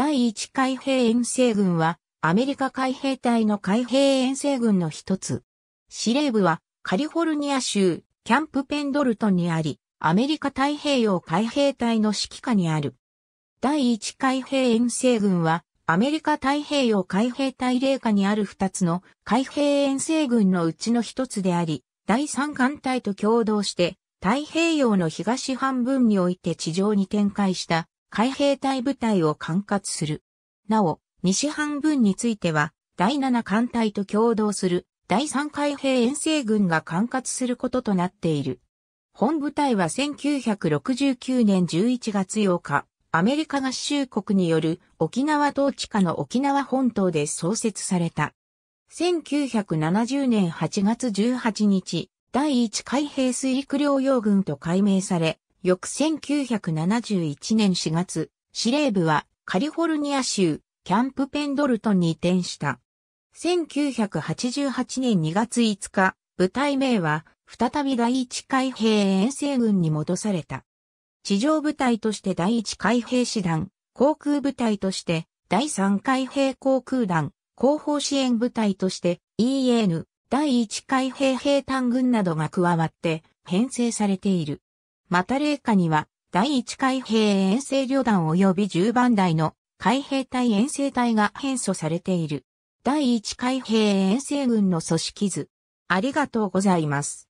第1海兵遠征軍は、アメリカ海兵隊の海兵遠征軍の一つ。司令部は、カリフォルニア州、キャンプペンドルトンにあり、アメリカ太平洋海兵隊の指揮下にある。第1海兵遠征軍は、アメリカ太平洋海兵隊霊下にある二つの海兵遠征軍のうちの一つであり、第三艦隊と共同して、太平洋の東半分において地上に展開した海兵隊部隊を管轄する。なお、西半分については、第7艦隊と共同する第3海兵遠征軍が管轄することとなっている。本部隊は1969年11月8日、アメリカ合衆国による沖縄統治下の沖縄本島で創設された。1970年8月18日、第1海兵水陸両用軍と改名され、翌1971年4月、司令部はカリフォルニア州キャンプペンドルトンに移転した。1988年2月5日、部隊名は再び第一海兵遠征軍に戻された。地上部隊として第一海兵師団、航空部隊として第三海兵航空団、後方支援部隊として EN 第一海兵兵団軍などが加わって編成されている。また霊下には、第一海兵遠征旅団及び10番台の海兵隊遠征隊が変組されている。第一海兵遠征軍の組織図。ありがとうございます。